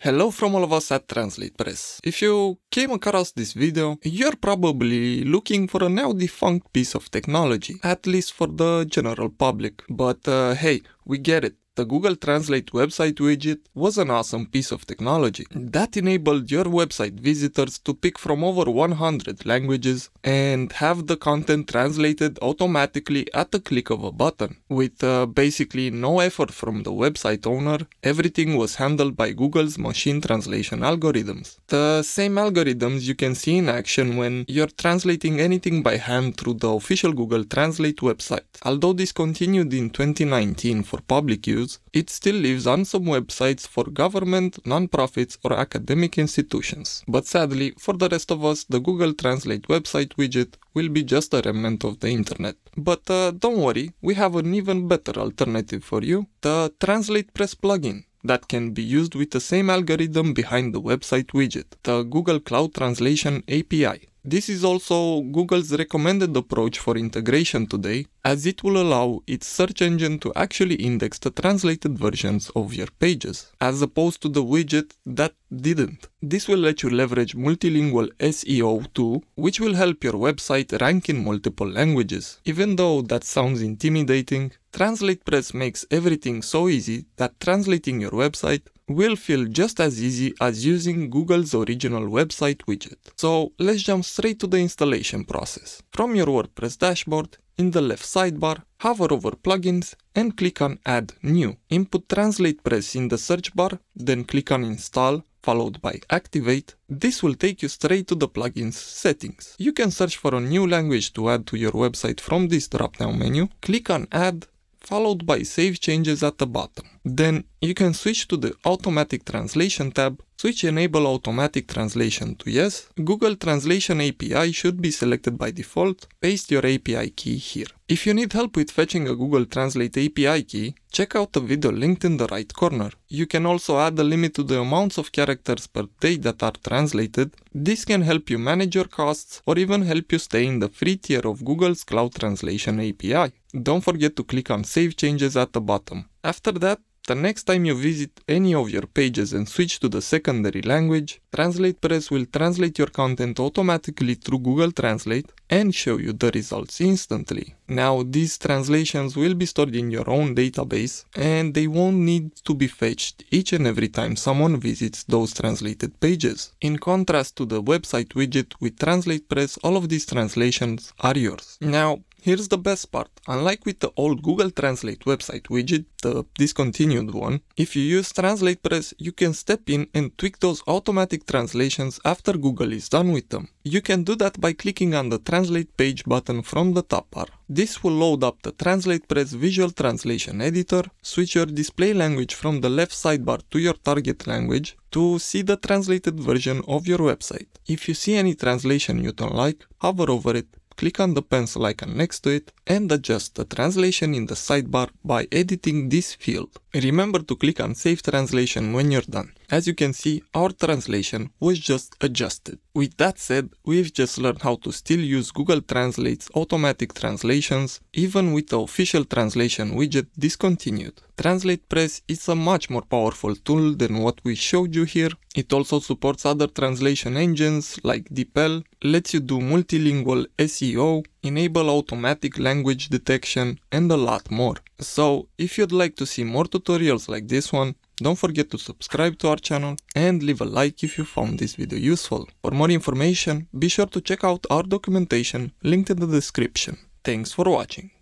Hello from all of us at Translate Press. If you came across this video, you're probably looking for a now defunct piece of technology, at least for the general public. But uh, hey, we get it the Google Translate website widget was an awesome piece of technology that enabled your website visitors to pick from over 100 languages and have the content translated automatically at the click of a button. With uh, basically no effort from the website owner, everything was handled by Google's machine translation algorithms. The same algorithms you can see in action when you're translating anything by hand through the official Google Translate website. Although discontinued in 2019 for public use, it still lives on some websites for government, non-profits, or academic institutions. But sadly, for the rest of us, the Google Translate website widget will be just a remnant of the internet. But uh, don't worry, we have an even better alternative for you the Translate Press plugin that can be used with the same algorithm behind the website widget, the Google Cloud Translation API. This is also Google's recommended approach for integration today, as it will allow its search engine to actually index the translated versions of your pages, as opposed to the widget that didn't. This will let you leverage multilingual SEO too, which will help your website rank in multiple languages. Even though that sounds intimidating, TranslatePress makes everything so easy that translating your website will feel just as easy as using Google's original website widget. So let's jump straight to the installation process. From your WordPress dashboard, in the left sidebar, hover over plugins and click on add new. Input translate press in the search bar, then click on install followed by activate. This will take you straight to the plugin's settings. You can search for a new language to add to your website from this drop-down menu. Click on add followed by save changes at the bottom then you can switch to the Automatic Translation tab, switch Enable Automatic Translation to Yes, Google Translation API should be selected by default, paste your API key here. If you need help with fetching a Google Translate API key, check out the video linked in the right corner. You can also add a limit to the amounts of characters per day that are translated. This can help you manage your costs or even help you stay in the free tier of Google's Cloud Translation API. Don't forget to click on Save Changes at the bottom. After that, the next time you visit any of your pages and switch to the secondary language, Translate Press will translate your content automatically through Google Translate and show you the results instantly. Now, these translations will be stored in your own database and they won't need to be fetched each and every time someone visits those translated pages. In contrast to the website widget with Translate Press, all of these translations are yours. Now, Here's the best part. Unlike with the old Google Translate website widget, the discontinued one, if you use Translate Press, you can step in and tweak those automatic translations after Google is done with them. You can do that by clicking on the Translate page button from the top bar. This will load up the Translate Press Visual Translation Editor, switch your display language from the left sidebar to your target language to see the translated version of your website. If you see any translation you don't like, hover over it click on the pencil icon next to it and adjust the translation in the sidebar by editing this field. Remember to click on Save Translation when you're done. As you can see, our translation was just adjusted. With that said, we've just learned how to still use Google Translate's automatic translations, even with the official translation widget discontinued. Translate Press is a much more powerful tool than what we showed you here. It also supports other translation engines like DeepL, lets you do multilingual SEO, enable automatic language detection, and a lot more. So, if you'd like to see more tutorials like this one, don't forget to subscribe to our channel and leave a like if you found this video useful. For more information, be sure to check out our documentation linked in the description. Thanks for watching.